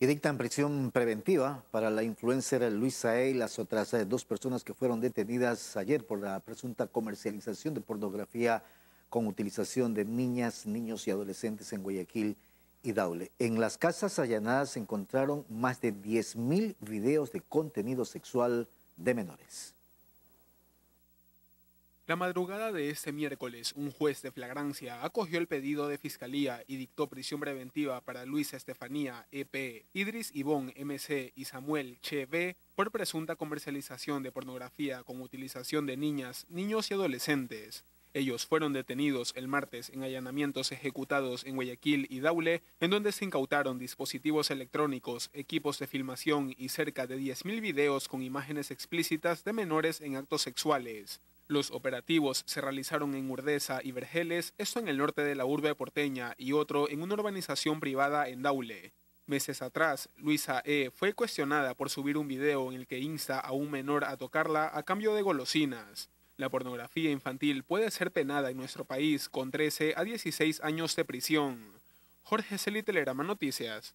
y dictan prisión preventiva para la influencer Luisa E y las otras eh, dos personas que fueron detenidas ayer por la presunta comercialización de pornografía con utilización de niñas, niños y adolescentes en Guayaquil y Daule. En las casas allanadas se encontraron más de 10.000 videos de contenido sexual de menores. La madrugada de este miércoles, un juez de flagrancia acogió el pedido de fiscalía y dictó prisión preventiva para Luisa Estefanía, EP, Idris Ibón, MC y Samuel, Che, por presunta comercialización de pornografía con utilización de niñas, niños y adolescentes. Ellos fueron detenidos el martes en allanamientos ejecutados en Guayaquil y Daule, en donde se incautaron dispositivos electrónicos, equipos de filmación y cerca de 10.000 videos con imágenes explícitas de menores en actos sexuales. Los operativos se realizaron en Urdesa y Vergeles, esto en el norte de la urbe porteña y otro en una urbanización privada en Daule. Meses atrás, Luisa E. fue cuestionada por subir un video en el que insta a un menor a tocarla a cambio de golosinas. La pornografía infantil puede ser penada en nuestro país con 13 a 16 años de prisión. Jorge Celi Telegrama Noticias.